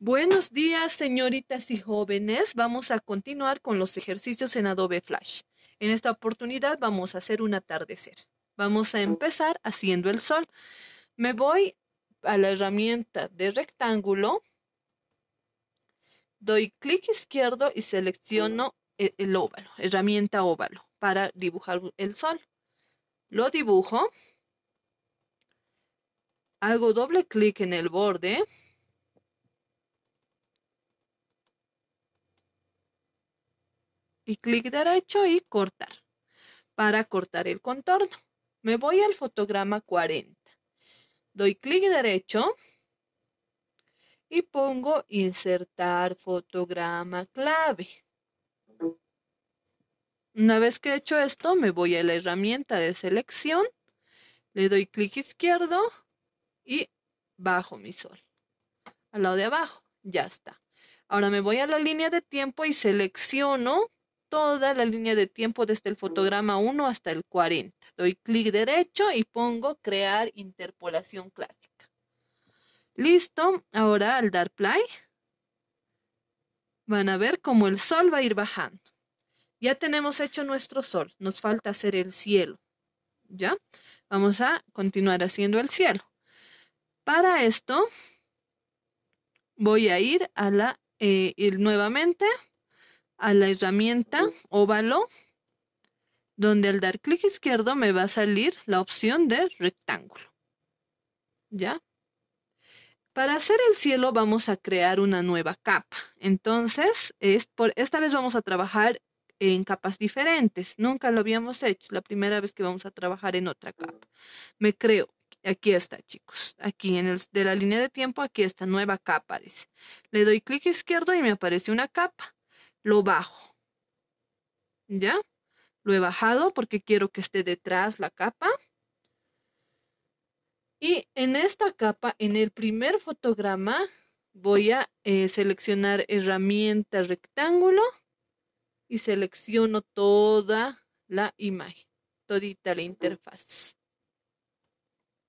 Buenos días, señoritas y jóvenes. Vamos a continuar con los ejercicios en Adobe Flash. En esta oportunidad vamos a hacer un atardecer. Vamos a empezar haciendo el sol. Me voy a la herramienta de rectángulo. Doy clic izquierdo y selecciono e-, el, óvalo, herramienta óvalo, para dibujar el sol. Lo dibujo. Hago doble clic en el borde y clic derecho y cortar para cortar el contorno. Me voy al fotograma 40. Doy clic derecho y pongo insertar fotograma clave. Una vez que he hecho esto, me voy a la herramienta de selección, le doy clic izquierdo y bajo mi sol. Al lado de abajo, ya está. Ahora me voy a la línea de tiempo y selecciono toda la línea de tiempo desde el fotograma 1 hasta el 40. Doy clic derecho y pongo crear interpolación clásica. Listo, ahora al dar play van a ver cómo el sol va a ir bajando. Ya tenemos hecho nuestro sol, nos falta hacer el cielo. ¿Ya? Vamos a continuar haciendo el cielo. Para esto voy a ir a la ir eh, nuevamente a la herramienta óvalo donde al dar clic izquierdo me va a salir la opción de rectángulo. ¿Ya? Para hacer el cielo vamos a crear una nueva capa. Entonces, es por, esta vez vamos a trabajar en capas diferentes. Nunca lo habíamos hecho. La primera vez que vamos a trabajar en otra capa. Me creo. Aquí está, chicos. Aquí en de la línea de tiempo, aquí está nueva capa, dice. Le doy clic izquierdo y me aparece una capa lo bajo. ¿Ya? Lo he bajado porque quiero que esté detrás la capa. Y en esta capa, en el primer fotograma, voy a eh, seleccionar herramienta rectángulo y selecciono toda la imagen, todita la interfaz.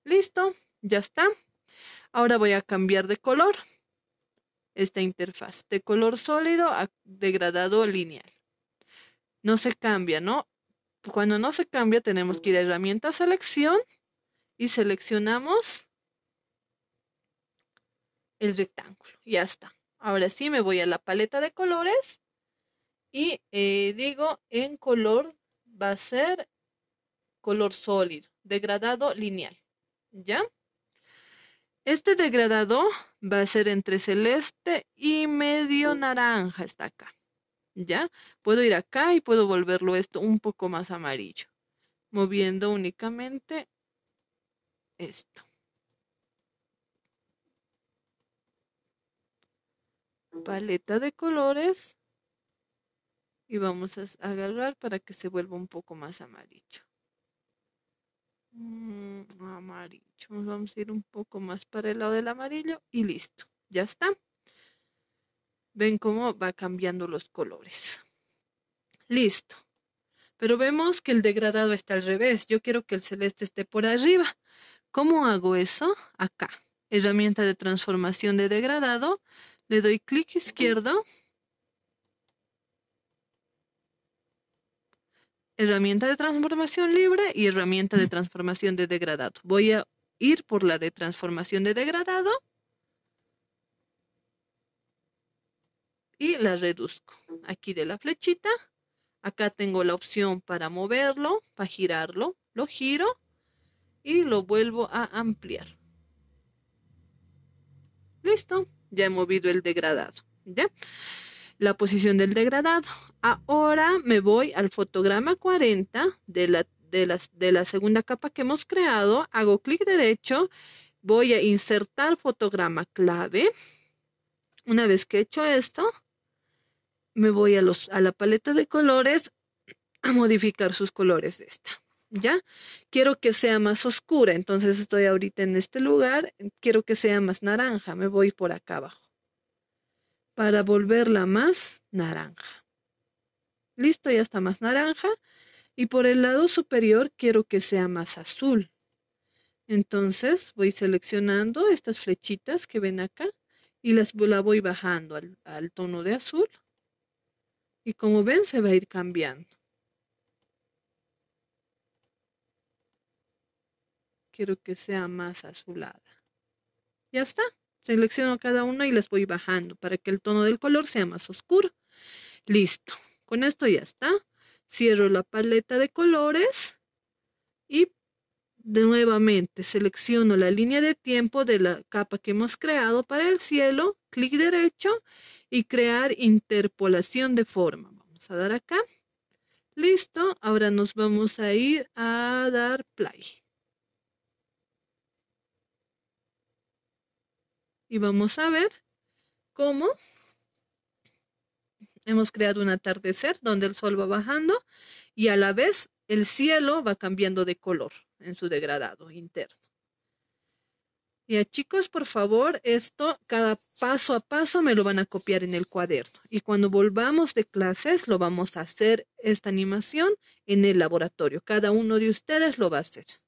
Listo, ya está. Ahora voy a cambiar de color esta interfaz de color sólido a degradado lineal. No se cambia, ¿no? Cuando no se cambia tenemos que ir a herramienta selección y seleccionamos el rectángulo. Ya está. Ahora sí me voy a la paleta de colores y eh, digo en color va a ser color sólido, degradado lineal. ¿Ya? Este degradado va a ser entre celeste y medio naranja, está acá. ¿Ya? Puedo ir acá y puedo volverlo esto un poco más amarillo, moviendo únicamente esto. Paleta de colores y vamos a agarrar para que se vuelva un poco más amarillo. Mm, amarillo. vamos a ir un poco más para el lado del amarillo y listo. Ya está. Ven cómo va cambiando los colores. Listo. Pero vemos que el degradado está al revés. Yo quiero que el celeste esté por arriba. ¿Cómo hago eso? Acá. Herramienta de transformación de degradado. Le doy clic izquierdo. herramienta de transformación libre y herramienta de transformación de degradado. Voy a ir por la de transformación de degradado y la reduzco. Aquí de la flechita, acá tengo la opción para moverlo, para girarlo, lo giro y lo vuelvo a ampliar. Listo, ya he movido el degradado. ¿ya? la posición del degradado. Ahora me voy al fotograma 40 de la, de la segunda capa que hemos creado, hago clic derecho, voy a insertar fotograma clave. Una vez que he hecho esto, me voy a, los, a la paleta de colores a modificar sus colores de esta. ¿Ya? Quiero que sea más oscura, entonces estoy ahorita en este lugar, quiero que sea más naranja, me voy por acá abajo para volverla más naranja. Listo, ya está más naranja. Y por el lado superior quiero que sea más azul. Entonces voy seleccionando estas flechitas que ven acá y las voy bajando al tono de azul. Y como ven se va a ir cambiando. Quiero que sea más azulada. Ya está. Selecciono cada una y las voy bajando para que el tono del color sea más oscuro. Listo. Con esto ya está. Cierro la paleta de colores y nuevamente selecciono la línea de tiempo de la capa que hemos creado para el cielo, clic derecho y crear interpolación de forma. Vamos a dar acá. Listo, ahora nos vamos a ir a dar play. y vamos a ver cómo hemos creado un atardecer donde el sol va bajando y a la vez el cielo va cambiando de color en su degradado interno. Y chicos, por favor, esto cada paso a paso me lo van a copiar en el cuaderno y cuando volvamos de clases lo vamos a hacer esta animación en el laboratorio. Cada uno de ustedes lo va a hacer.